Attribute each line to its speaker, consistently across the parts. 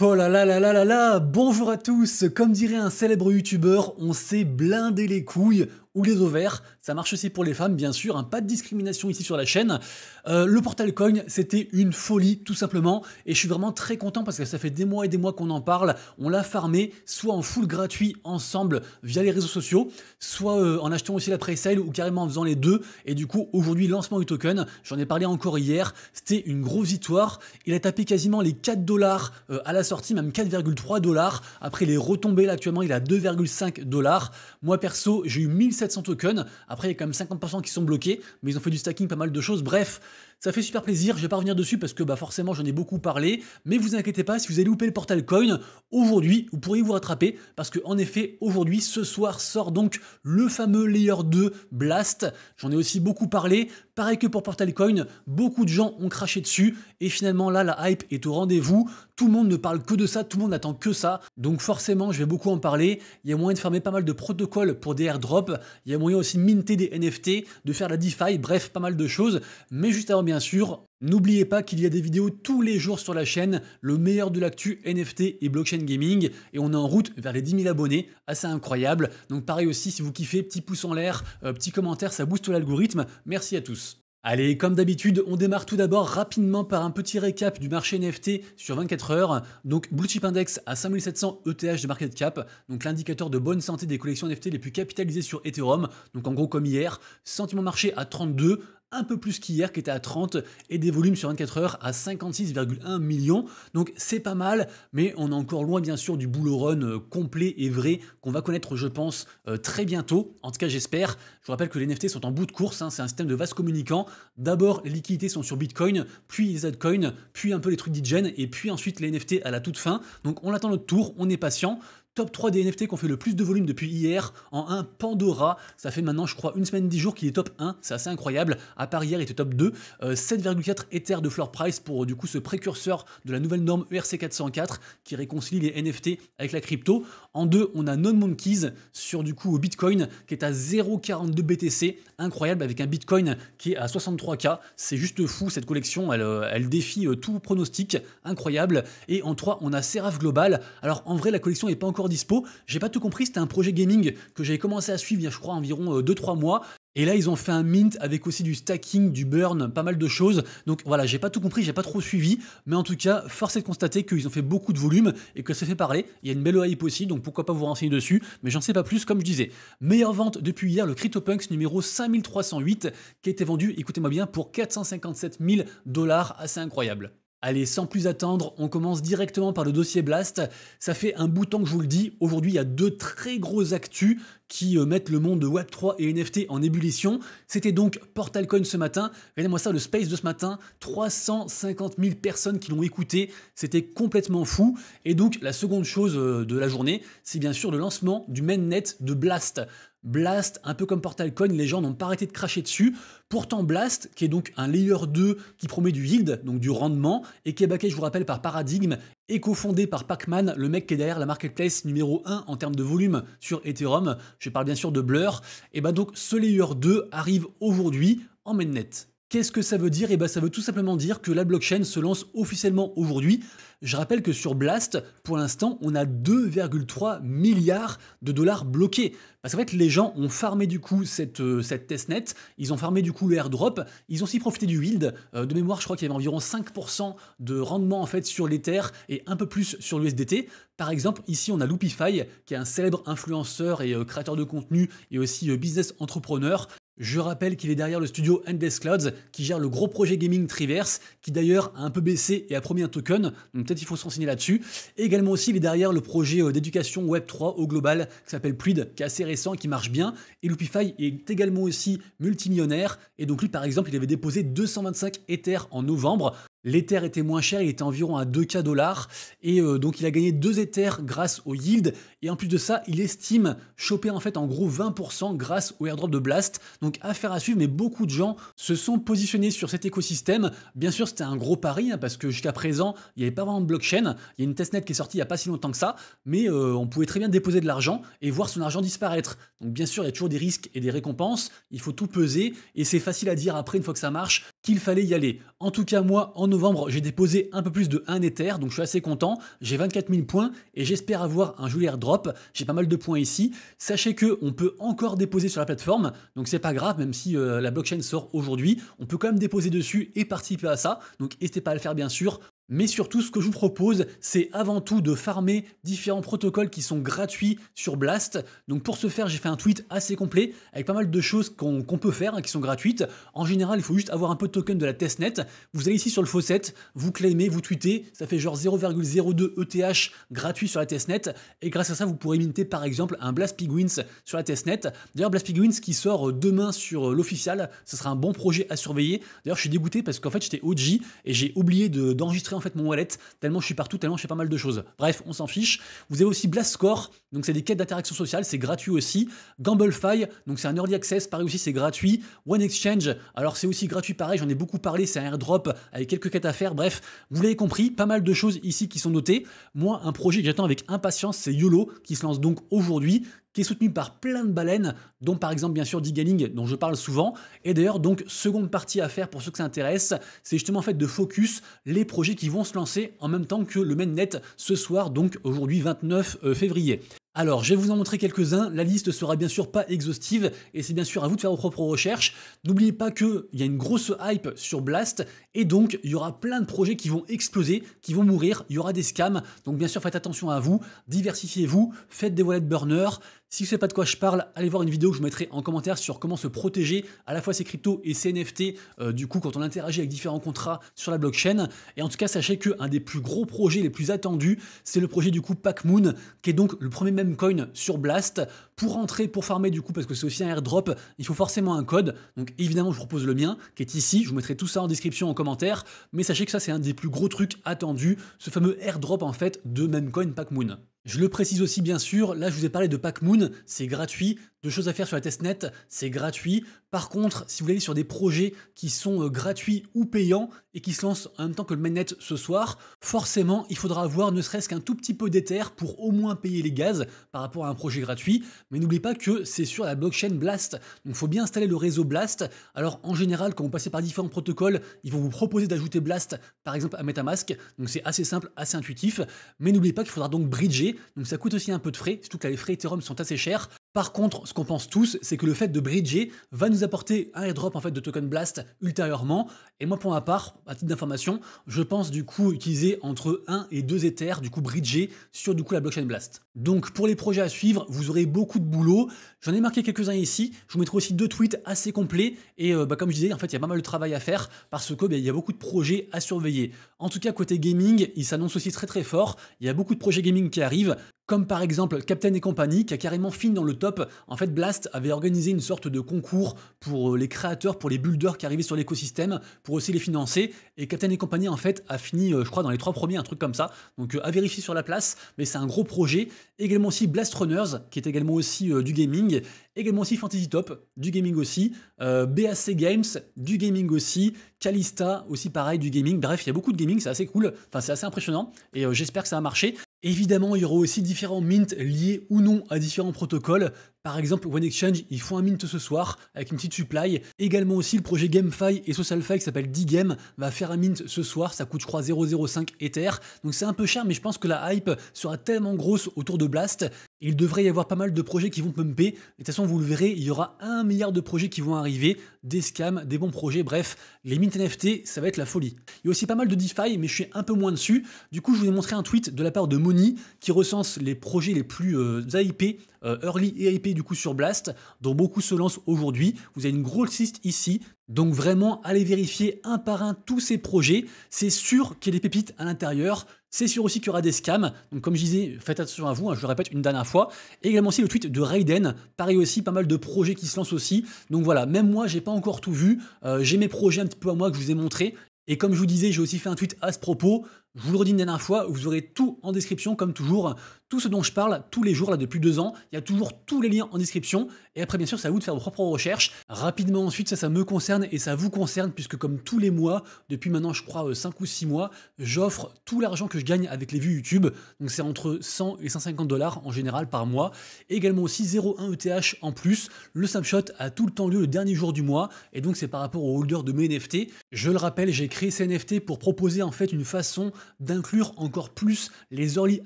Speaker 1: Oh là Bonjour à tous Comme dirait un célèbre youtubeur, on s'est blindé les couilles, ou les ovaires. Ça marche aussi pour les femmes, bien sûr. Hein. pas de discrimination ici sur la chaîne. Euh, le portal coin, c'était une folie, tout simplement. Et je suis vraiment très content parce que ça fait des mois et des mois qu'on en parle. On l'a farmé, soit en full gratuit ensemble via les réseaux sociaux, soit euh, en achetant aussi la presale sale ou carrément en faisant les deux. Et du coup, aujourd'hui, lancement du token. J'en ai parlé encore hier. C'était une grosse victoire. Il a tapé quasiment les 4 dollars euh, à la sortie, même 4,3 dollars. Après, il est retombé là actuellement. Il a 2,5 dollars. Moi, perso, j'ai eu 1000 700 tokens. Après, il y a quand même 50% qui sont bloqués, mais ils ont fait du stacking, pas mal de choses. Bref, ça fait super plaisir, je vais pas revenir dessus parce que bah, forcément j'en ai beaucoup parlé, mais vous inquiétez pas, si vous avez loupé le portal coin, aujourd'hui vous pourriez vous rattraper parce que en effet aujourd'hui, ce soir sort donc le fameux layer 2 Blast, j'en ai aussi beaucoup parlé, pareil que pour portal coin, beaucoup de gens ont craché dessus et finalement là la hype est au rendez-vous, tout le monde ne parle que de ça, tout le monde attend que ça, donc forcément je vais beaucoup en parler, il y a moyen de fermer pas mal de protocoles pour des airdrops, il y a moyen aussi de minter des NFT, de faire la DeFi, bref pas mal de choses, mais juste avant bien sûr. N'oubliez pas qu'il y a des vidéos tous les jours sur la chaîne, le meilleur de l'actu NFT et blockchain gaming, et on est en route vers les 10 000 abonnés, assez incroyable. Donc pareil aussi, si vous kiffez, petit pouce en l'air, euh, petit commentaire, ça booste l'algorithme. Merci à tous. Allez, comme d'habitude, on démarre tout d'abord rapidement par un petit récap du marché NFT sur 24 heures. Donc, Blue Chip Index à 5700 ETH de market cap, donc l'indicateur de bonne santé des collections NFT les plus capitalisées sur Ethereum. Donc, en gros, comme hier, sentiment marché à 32, un peu plus qu'hier qui était à 30 et des volumes sur 24 heures à 56,1 millions. Donc c'est pas mal, mais on est encore loin bien sûr du boulot run euh, complet et vrai qu'on va connaître je pense euh, très bientôt. En tout cas j'espère. Je vous rappelle que les NFT sont en bout de course, hein. c'est un système de vaste communicant. D'abord les liquidités sont sur Bitcoin, puis les altcoins, puis un peu les trucs d'IGEN et puis ensuite les NFT à la toute fin. Donc on attend notre tour, on est patient top 3 des NFT qui ont fait le plus de volume depuis hier en 1 Pandora. Ça fait maintenant, je crois, une semaine, 10 jours qu'il est top 1. C'est assez incroyable. À part hier, il était top 2. 7,4 euh, Ether de floor price pour euh, du coup ce précurseur de la nouvelle norme ERC 404 qui réconcilie les NFT avec la crypto. En 2, on a Non Monkeys sur du coup au Bitcoin qui est à 0,42 BTC. Incroyable avec un Bitcoin qui est à 63K. C'est juste fou cette collection. Elle, euh, elle défie tout pronostic. Incroyable. Et en 3, on a Seraph Global. Alors en vrai, la collection n'est pas encore dispo. J'ai pas tout compris, c'était un projet gaming que j'avais commencé à suivre il y a, je crois, environ 2-3 euh, mois. Et là, ils ont fait un mint avec aussi du stacking, du burn, pas mal de choses. Donc voilà, j'ai pas tout compris, j'ai pas trop suivi. Mais en tout cas, force est de constater qu'ils ont fait beaucoup de volume et que ça fait parler. Il y a une belle hype aussi, donc pourquoi pas vous renseigner dessus. Mais j'en sais pas plus, comme je disais. Meilleure vente depuis hier, le CryptoPunks numéro 5308 qui a été vendu, écoutez-moi bien, pour 457 000 dollars. Assez incroyable. Allez, sans plus attendre, on commence directement par le dossier Blast. Ça fait un bouton que je vous le dis, aujourd'hui il y a deux très gros actus qui euh, mettent le monde de Web3 et NFT en ébullition. C'était donc PortalCoin ce matin. Regardez-moi ça, le space de ce matin, 350 000 personnes qui l'ont écouté. C'était complètement fou. Et donc la seconde chose euh, de la journée, c'est bien sûr le lancement du mainnet de Blast. Blast, un peu comme PortalCoin, les gens n'ont pas arrêté de cracher dessus. Pourtant, Blast, qui est donc un layer 2 qui promet du yield, donc du rendement, et qui est backé, je vous rappelle, par Paradigm, et cofondé par Pacman, le mec qui est derrière la marketplace numéro 1 en termes de volume sur Ethereum, je parle bien sûr de Blur. Et ben donc ce Layer 2 arrive aujourd'hui en mainnet. Qu'est-ce que ça veut dire Eh ben, ça veut tout simplement dire que la blockchain se lance officiellement aujourd'hui. Je rappelle que sur Blast, pour l'instant, on a 2,3 milliards de dollars bloqués. Parce qu'en fait, les gens ont farmé du coup cette, euh, cette testnet, ils ont farmé du coup le airdrop, ils ont aussi profité du yield. Euh, de mémoire, je crois qu'il y avait environ 5% de rendement en fait sur l'Ether et un peu plus sur l'USDT. Par exemple, ici, on a Loopify, qui est un célèbre influenceur et euh, créateur de contenu et aussi business entrepreneur, je rappelle qu'il est derrière le studio Endless Clouds qui gère le gros projet gaming Triverse, qui d'ailleurs a un peu baissé et a promis un token, donc peut-être il faut se renseigner là-dessus. Et également aussi, il est derrière le projet euh, d'éducation Web3 au global qui s'appelle Pluid, qui est assez récent et qui marche bien. Et Loopify est également aussi multimillionnaire. Et donc lui, par exemple, il avait déposé 225 Ethers en novembre. L'Ether était moins cher, il était environ à 2K dollars. Et euh, donc il a gagné 2 Ethers grâce au yield. Et en plus de ça, il estime choper en fait en gros 20% grâce au airdrop de Blast. Donc affaire à suivre, mais beaucoup de gens se sont positionnés sur cet écosystème. Bien sûr, c'était un gros pari, hein, parce que jusqu'à présent, il n'y avait pas vraiment de blockchain. Il y a une testnet qui est sortie il n'y a pas si longtemps que ça, mais euh, on pouvait très bien déposer de l'argent et voir son argent disparaître. Donc bien sûr, il y a toujours des risques et des récompenses. Il faut tout peser. Et c'est facile à dire après, une fois que ça marche, qu'il fallait y aller. En tout cas, moi, en j'ai déposé un peu plus de 1 Ether, donc je suis assez content. J'ai 24 000 points et j'espère avoir un joli drop. J'ai pas mal de points ici. Sachez que on peut encore déposer sur la plateforme, donc c'est pas grave, même si euh, la blockchain sort aujourd'hui, on peut quand même déposer dessus et participer à ça. Donc n'hésitez pas à le faire bien sûr. Mais surtout, ce que je vous propose, c'est avant tout de farmer différents protocoles qui sont gratuits sur Blast. Donc pour ce faire, j'ai fait un tweet assez complet avec pas mal de choses qu'on peut faire, hein, qui sont gratuites. En général, il faut juste avoir un peu de token de la testnet. Vous allez ici sur le faucet, vous claimez, vous tweetez, ça fait genre 0,02 ETH gratuit sur la testnet. Et grâce à ça, vous pourrez minter par exemple un Blast Pigwins sur la testnet. D'ailleurs, Blast Pigwins qui sort euh, demain sur euh, l'official, ce sera un bon projet à surveiller. D'ailleurs, je suis dégoûté parce qu'en fait, j'étais OG et j'ai oublié d'enregistrer en fait mon wallet, tellement je suis partout, tellement je fais pas mal de choses. Bref, on s'en fiche. Vous avez aussi Blastcore, donc c'est des quêtes d'interaction sociale, c'est gratuit aussi. Gamblefy, donc c'est un early access, pareil aussi c'est gratuit. One Exchange, alors c'est aussi gratuit pareil, j'en ai beaucoup parlé, c'est un airdrop avec quelques quêtes à faire. Bref, vous l'avez compris, pas mal de choses ici qui sont notées. Moi, un projet que j'attends avec impatience, c'est YOLO qui se lance donc aujourd'hui, qui est soutenu par plein de baleines, dont par exemple bien sûr Digaling, dont je parle souvent. Et d'ailleurs, donc, seconde partie à faire pour ceux que ça intéresse, c'est justement en fait de focus les projets qui vont se lancer en même temps que le mainnet ce soir, donc aujourd'hui 29 euh, février. Alors, je vais vous en montrer quelques-uns. La liste sera bien sûr pas exhaustive et c'est bien sûr à vous de faire vos propres recherches. N'oubliez pas qu'il y a une grosse hype sur Blast et donc il y aura plein de projets qui vont exploser, qui vont mourir. Il y aura des scams. Donc, bien sûr, faites attention à vous, diversifiez-vous, faites des wallets burner. Si ne sais pas de quoi je parle, allez voir une vidéo que je mettrai en commentaire sur comment se protéger à la fois ces cryptos et ces NFT euh, du coup quand on interagit avec différents contrats sur la blockchain. Et en tout cas, sachez qu'un des plus gros projets les plus attendus, c'est le projet du coup Pac-Moon, qui est donc le premier même coin sur Blast. Pour entrer, pour farmer du coup, parce que c'est aussi un airdrop, il faut forcément un code. Donc évidemment, je vous propose le mien qui est ici. Je vous mettrai tout ça en description, en commentaire. Mais sachez que ça, c'est un des plus gros trucs attendus, ce fameux airdrop en fait de Memecoin Pac-Moon. Je le précise aussi bien sûr, là je vous ai parlé de Pac Moon, c'est gratuit, de choses à faire sur la testnet, c'est gratuit. Par contre, si vous allez sur des projets qui sont euh, gratuits ou payants et qui se lancent en même temps que le mainnet ce soir, forcément, il faudra avoir ne serait-ce qu'un tout petit peu d'Ether pour au moins payer les gaz par rapport à un projet gratuit. Mais n'oubliez pas que c'est sur la blockchain Blast. Donc il faut bien installer le réseau Blast. Alors en général, quand vous passez par différents protocoles, ils vont vous proposer d'ajouter Blast par exemple à MetaMask. Donc c'est assez simple, assez intuitif. Mais n'oubliez pas qu'il faudra donc bridger. Donc ça coûte aussi un peu de frais, surtout que les frais Ethereum sont assez chers. Par contre, ce qu'on pense tous, c'est que le fait de bridger va nous apporter un airdrop en fait de token blast ultérieurement. Et moi, pour ma part, à titre d'information, je pense du coup utiliser entre 1 et 2 ethers, du coup bridger sur du coup la blockchain blast. Donc pour les projets à suivre, vous aurez beaucoup de boulot. J'en ai marqué quelques-uns ici. Je vous mettrai aussi deux tweets assez complets. Et euh, bah, comme je disais, en fait, il y a pas mal de travail à faire parce que bah, il y a beaucoup de projets à surveiller. En tout cas, côté gaming, il s'annonce aussi très très fort. Il y a beaucoup de projets gaming qui arrivent, comme par exemple Captain et compagnie, qui a carrément fini dans le top, en fait Blast avait organisé une sorte de concours pour euh, les créateurs, pour les builders qui arrivaient sur l'écosystème, pour aussi les financer. Et Captain et compagnie en fait a fini, euh, je crois, dans les trois premiers, un truc comme ça. Donc euh, à vérifier sur la place, mais c'est un gros projet. Également aussi Blast Runners, qui est également aussi du gaming. Également aussi Fantasy Top, du gaming aussi. Euh, BAC Games, du gaming aussi. Calista, aussi pareil, du gaming. Bref, il y a beaucoup de gaming, c'est assez cool. Enfin, c'est assez impressionnant. Et j'espère que ça a marché. Évidemment, il y aura aussi différents mints liés ou non à différents protocoles. Par exemple, One Exchange, ils font un mint ce soir avec une petite supply. Également aussi, le projet GameFi et SocialFi qui s'appelle d va faire un mint ce soir. Ça coûte, je crois, 0,05 Ether. Donc c'est un peu cher, mais je pense que la hype sera tellement grosse autour de Blast il devrait y avoir pas mal de projets qui vont pumper. De toute façon, vous le verrez, il y aura un milliard de projets qui vont arriver, des scams, des bons projets, bref, les mint NFT, ça va être la folie. Il y a aussi pas mal de DeFi, mais je suis un peu moins dessus. Du coup, je vous ai montré un tweet de la part de Moni qui recense les projets les plus AIP, euh, euh, early et AIP du coup sur Blast, dont beaucoup se lancent aujourd'hui. Vous avez une grosse liste ici. Donc vraiment, allez vérifier un par un tous ces projets. C'est sûr qu'il y a des pépites à l'intérieur. C'est sûr aussi qu'il y aura des scams. Donc, comme je disais, faites attention à vous. Hein, je le répète une dernière fois. Et également aussi le tweet de Raiden. Pareil aussi, pas mal de projets qui se lancent aussi. Donc voilà, même moi, j'ai pas encore tout vu. Euh, j'ai mes projets un petit peu à moi que je vous ai montré. Et comme je vous disais, j'ai aussi fait un tweet à ce propos. Je vous le redis une dernière fois, vous aurez tout en description comme toujours. Tout ce dont je parle tous les jours là depuis deux ans, il y a toujours tous les liens en description. Et après bien sûr, c'est à vous de faire vos propres recherches. Rapidement ensuite, ça ça me concerne et ça vous concerne puisque comme tous les mois, depuis maintenant je crois 5 euh, ou 6 mois, j'offre tout l'argent que je gagne avec les vues YouTube. Donc c'est entre 100 et 150 dollars en général par mois. également aussi 0,1 ETH en plus. Le snapshot a tout le temps lieu le dernier jour du mois et donc c'est par rapport aux holder de mes NFT. Je le rappelle, j'ai créé ces NFT pour proposer en fait une façon d'inclure encore plus les early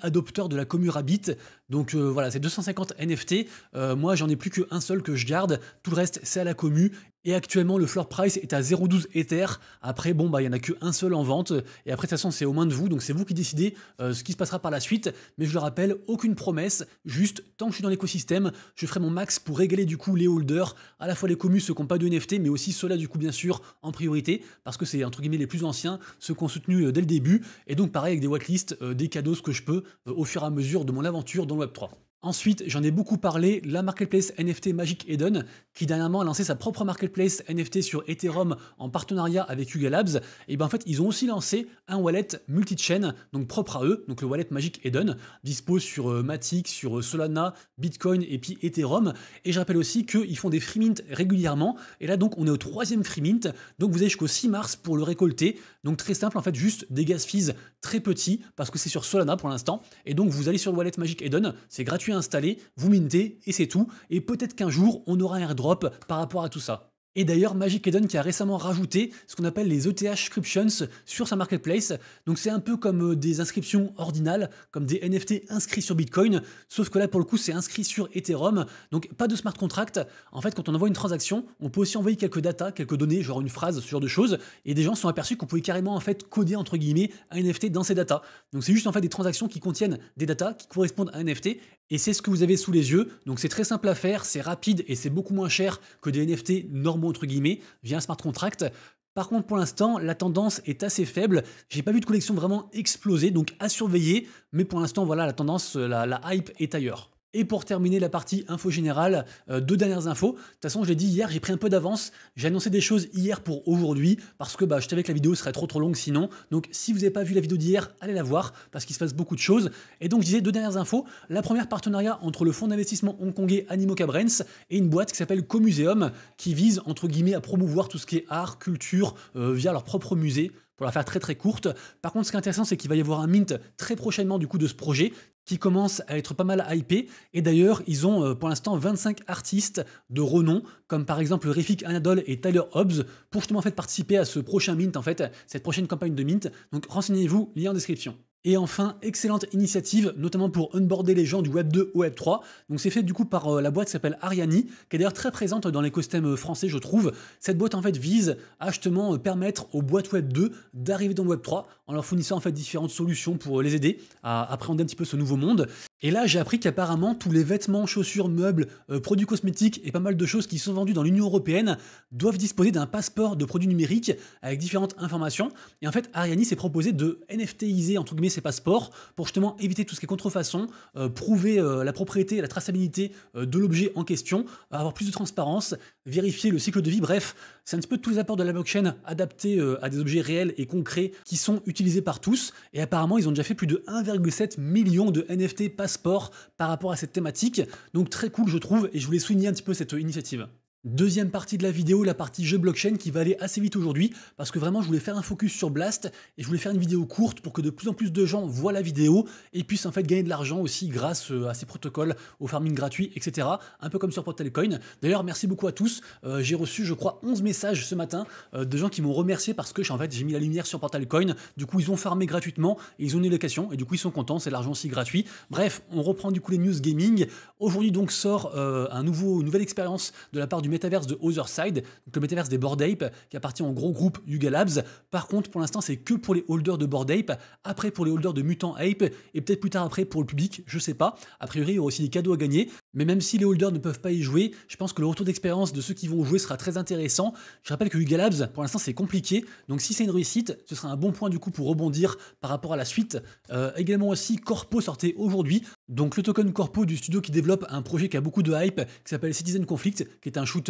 Speaker 1: adopteurs de la commu Rabbit, donc euh, voilà, c'est 250 NFT. Euh, moi, j'en ai plus qu'un seul que je garde. Tout le reste, c'est à la commu. Et actuellement, le floor price est à 0,12 Ether. Après, bon, bah, il n'y en a qu'un seul en vente. Et après, de toute façon, c'est au moins de vous. Donc, c'est vous qui décidez euh, ce qui se passera par la suite. Mais je le rappelle, aucune promesse. Juste, tant que je suis dans l'écosystème, je ferai mon max pour régaler du coup les holders, à la fois les commus ceux qui n'ont pas de NFT, mais aussi ceux-là, du coup, bien sûr, en priorité. Parce que c'est, entre guillemets, les plus anciens, ceux qui ont soutenu dès le début. Et donc, pareil, avec des whitelists, des cadeaux, ce que je peux, au fur et à mesure de mon aventure dans le Web3. Ensuite, j'en ai beaucoup parlé, la marketplace NFT Magic Eden, qui dernièrement a lancé sa propre marketplace NFT sur Ethereum en partenariat avec Yuga Labs. Et bien en fait, ils ont aussi lancé un wallet multi-chain, donc propre à eux, donc le wallet Magic Eden, dispo sur euh, Matic, sur euh, Solana, Bitcoin et puis Ethereum. Et je rappelle aussi qu'ils font des free mint régulièrement. Et là, donc, on est au troisième free mint. Donc, vous avez jusqu'au 6 mars pour le récolter. Donc, très simple, en fait, juste des gas fees très petits, parce que c'est sur Solana pour l'instant. Et donc, vous allez sur le wallet Magic Eden, c'est gratuit installé, vous mintez et c'est tout. Et peut-être qu'un jour, on aura un airdrop par rapport à tout ça. Et d'ailleurs, Magic Eden qui a récemment rajouté ce qu'on appelle les ETH Scriptions sur sa marketplace. Donc c'est un peu comme euh, des inscriptions ordinales, comme des NFT inscrits sur Bitcoin, sauf que là pour le coup c'est inscrit sur Ethereum. Donc pas de smart contract. En fait, quand on envoie une transaction, on peut aussi envoyer quelques data, quelques données, genre une phrase, ce genre de choses. Et des gens sont aperçus qu'on pouvait carrément en fait coder entre guillemets un NFT dans ces data. Donc c'est juste en fait des transactions qui contiennent des data qui correspondent à un NFT. Et c'est ce que vous avez sous les yeux. Donc c'est très simple à faire, c'est rapide et c'est beaucoup moins cher que des NFT normaux entre guillemets via un smart contract. Par contre, pour l'instant, la tendance est assez faible. J'ai pas vu de collection vraiment exploser, donc à surveiller. Mais pour l'instant, voilà, la tendance, la, la hype est ailleurs. Et pour terminer la partie info générale, euh, deux dernières infos. De toute façon, je l'ai dit hier, j'ai pris un peu d'avance. J'ai annoncé des choses hier pour aujourd'hui parce que bah, je savais que la vidéo serait trop trop longue sinon. Donc si vous n'avez pas vu la vidéo d'hier, allez la voir parce qu'il se passe beaucoup de choses. Et donc je disais deux dernières infos. La première, partenariat entre le fonds d'investissement hongkongais Animoca Brands et une boîte qui s'appelle Comuseum qui vise entre guillemets à promouvoir tout ce qui est art, culture euh, via leur propre musée pour la faire très très courte. Par contre, ce qui est intéressant, c'est qu'il va y avoir un mint très prochainement du coup de ce projet qui commence à être pas mal hypé. Et d'ailleurs, ils ont euh, pour l'instant 25 artistes de renom, comme par exemple Riffic, Anadol et Tyler Hobbs, pour justement en fait participer à ce prochain mint, en fait, cette prochaine campagne de mint. Donc renseignez-vous, lien en description. Et enfin, excellente initiative, notamment pour onboarder les gens du Web 2 au Web 3. Donc c'est fait du coup par euh, la boîte qui s'appelle Ariani, qui est d'ailleurs très présente dans l'écosystème euh, français, je trouve. Cette boîte en fait vise à justement euh, permettre aux boîtes Web 2 d'arriver dans le Web 3 en leur fournissant en fait différentes solutions pour euh, les aider à appréhender un petit peu ce nouveau monde. Et là, j'ai appris qu'apparemment, tous les vêtements, chaussures, meubles, euh, produits cosmétiques et pas mal de choses qui sont vendues dans l'Union européenne doivent disposer d'un passeport de produits numériques avec différentes informations. Et en fait, Ariani s'est proposé de NFTiser entre guillemets ces passeports pour justement éviter tout ce qui est contrefaçon, euh, prouver la propriété, la traçabilité de l'objet en question, avoir plus de transparence, vérifier le cycle de vie. Bref, c'est un petit peu tous les apports de la blockchain adaptés à des objets réels et concrets qui sont utilisés par tous, et apparemment ils ont déjà fait plus de 1,7 million de NFT passeports par rapport à cette thématique, donc très cool je trouve, et je voulais souligner un petit peu cette initiative. Deuxième partie de la vidéo, la partie jeu blockchain qui va aller assez vite aujourd'hui parce que vraiment je voulais faire un focus sur Blast et je voulais faire une vidéo courte pour que de plus en plus de gens voient la vidéo et puissent en fait gagner de l'argent aussi grâce euh, à ces protocoles au farming gratuit, etc. Un peu comme sur Portalcoin. D'ailleurs, merci beaucoup à tous. Euh, j'ai reçu, je crois, 11 messages ce matin euh, de gens qui m'ont remercié parce que en fait j'ai mis la lumière sur Portalcoin. Du coup, ils ont farmé gratuitement et ils ont une location et du coup ils sont contents, c'est l'argent aussi gratuit. Bref, on reprend du coup les news gaming. Aujourd'hui donc sort un nouveau, une nouvelle expérience de la part du métaverse de Otherside, donc le métaverse des Bored Ape, qui appartient au gros groupe Yuga Labs. Par contre, pour l'instant, c'est que pour les holders de Bored Ape, après pour les holders de Mutant Ape, et peut-être plus tard après pour le public, je sais pas. A priori, il y aura aussi des cadeaux à gagner. Mais même si les holders ne peuvent pas y jouer, je pense que le retour d'expérience de ceux qui vont jouer sera très intéressant. Je rappelle que Yuga Labs, pour l'instant, c'est compliqué. Donc si c'est une réussite, ce sera un bon point du coup pour rebondir par rapport à la suite. Euh, également aussi, Corpo sortait aujourd'hui. Donc le token Corpo du studio qui développe un projet qui a beaucoup de hype, qui s'appelle Citizen Conflict, qui est un shoot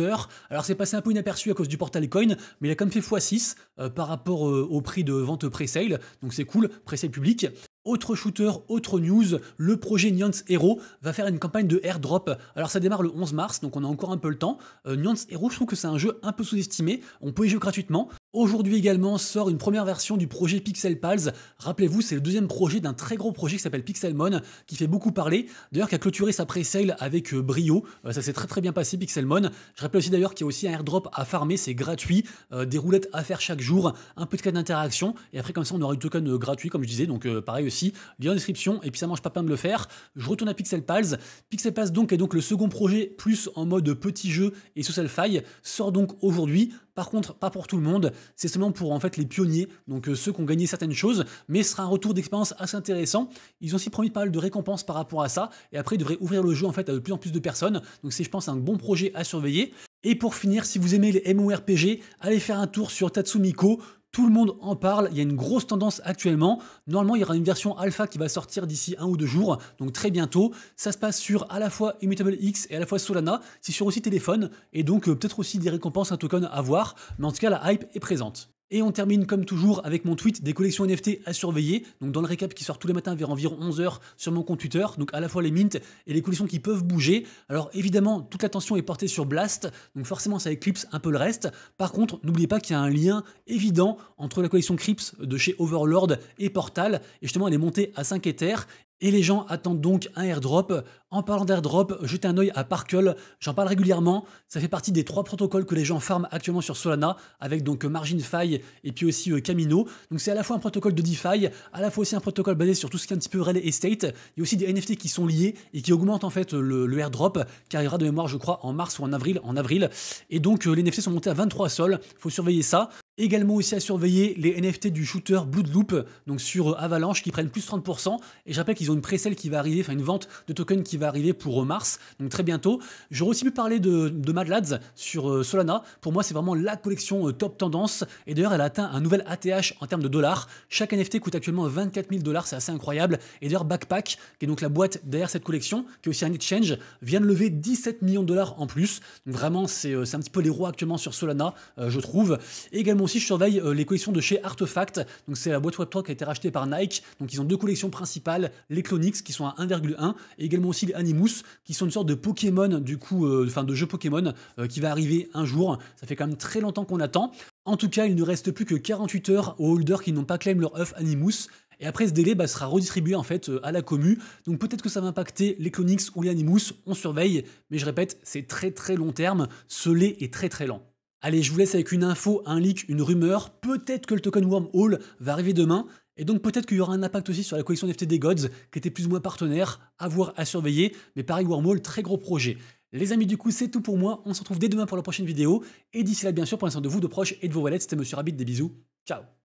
Speaker 1: alors c'est passé un peu inaperçu à cause du portal Coin, mais il a quand même fait x6 euh, par rapport euh, au prix de vente presale, donc c'est cool, presale public. Autre shooter, autre news, le projet Nyance Hero va faire une campagne de airdrop. Alors ça démarre le 11 mars, donc on a encore un peu le temps. Euh, Hero, je trouve que c'est un jeu un peu sous-estimé, on peut y jouer gratuitement, Aujourd'hui également sort une première version du projet Pixel Pals. Rappelez-vous, c'est le deuxième projet d'un très gros projet qui s'appelle Pixelmon, qui fait beaucoup parler. D'ailleurs, qui a clôturé sa pré sale avec euh, brio. Euh, ça s'est très très bien passé, Pixelmon. Je rappelle aussi d'ailleurs qu'il y a aussi un airdrop à farmer, c'est gratuit. Euh, des roulettes à faire chaque jour, un peu de cas d'interaction. Et après, comme ça, on aura du token gratuit, comme je disais. Donc pareil aussi, lien en description. Et puis ça mange pas peine de le faire. Je retourne à Pixel Pals. Pixel Pals donc est donc le second projet, plus en mode petit jeu et social file. sort donc aujourd'hui. Par contre, pas pour tout le monde, c'est seulement pour en fait les pionniers, donc euh, ceux qui ont gagné certaines choses, mais ce sera un retour d'expérience assez intéressant. Ils ont aussi promis pas mal de récompenses par rapport à ça, et après ils devraient ouvrir le jeu en fait à de plus en plus de personnes, donc c'est je pense un bon projet à surveiller. Et pour finir, si vous aimez les MORPG, allez faire un tour sur Tatsumiko, tout le monde en parle, il y a une grosse tendance actuellement. Normalement, il y aura une version alpha qui va sortir d'ici un ou deux jours, donc très bientôt. Ça se passe sur à la fois Immutable X et à la fois Solana, c'est sur aussi téléphone, et donc euh, peut-être aussi des récompenses, un token à voir, mais en tout cas la hype est présente. Et on termine comme toujours avec mon tweet des collections NFT à surveiller. Donc dans le récap qui sort tous les matins vers environ 11h sur mon compte Twitter. Donc à la fois les Mint et les collections qui peuvent bouger. Alors évidemment, toute l'attention est portée sur Blast. Donc forcément, ça éclipse un peu le reste. Par contre, n'oubliez pas qu'il y a un lien évident entre la collection Crips de chez Overlord et Portal. Et justement, elle est montée à 5 Ether. Et les gens attendent donc un airdrop. En parlant d'airdrop, jetez un œil à Parkle, j'en parle régulièrement. Ça fait partie des trois protocoles que les gens farment actuellement sur Solana, avec donc euh, Margin et puis aussi euh, Camino. Donc c'est à la fois un protocole de DeFi, à la fois aussi un protocole basé sur tout ce qui est un petit peu real estate. Il y a aussi des NFT qui sont liés et qui augmentent en fait le, le airdrop, qui arrivera de mémoire, je crois, en mars ou en avril. En avril. Et donc euh, les NFT sont montés à 23 sols. Il Faut surveiller ça. Également aussi à surveiller les NFT du shooter Bloodloop, donc sur euh, Avalanche, qui prennent plus 30%. Et je rappelle qu'ils ont une presselle qui va arriver, enfin une vente de tokens qui va arriver pour euh, mars, donc très bientôt. J'aurais aussi pu parler de, de Mad Lads sur euh, Solana. Pour moi, c'est vraiment la collection top tendance. Et d'ailleurs, elle a atteint un nouvel ATH en termes de dollars. Chaque NFT coûte actuellement 24 000 dollars, c'est assez incroyable. Et d'ailleurs, Backpack, qui est donc la boîte derrière cette collection, qui est aussi un exchange, vient de lever 17 millions de dollars en plus. Donc vraiment, c'est un petit peu les rois actuellement sur Solana, je trouve. également, aussi, je surveille euh, les collections de chez Artefact. Donc, c'est la boîte Web3 qui a été rachetée par Nike. Donc, ils ont deux collections principales les Clonix qui sont à 1,1 et également aussi les Animus qui sont une sorte de Pokémon, du coup, euh, enfin, de jeu Pokémon euh, qui va arriver un jour. Ça fait quand même très longtemps qu'on attend. En tout cas, il ne reste plus que 48 heures aux holders qui n'ont pas claim leur œuf Animus. Et après, ce délai bah, sera redistribué en fait à la commu. Donc peut-être que ça va impacter les Clonix ou les Animus. On surveille. Mais je répète, c'est très très long terme. Ce lait est très très lent. Allez, je vous laisse avec une info, un leak, une rumeur. Peut-être que le token Wormhole va arriver demain. Et donc peut-être qu'il y aura un impact aussi sur la collection NFT des Gods, qui était plus ou moins partenaire, à voir, à surveiller. Mais pareil, Wormhole, très gros projet. Les amis, du coup, c'est tout pour moi. On se retrouve dès demain pour la prochaine vidéo. Et d'ici là, bien sûr, pour l'instant de vous, de proches et de vos wallets, c'était Monsieur Rabbit. Des bisous. Ciao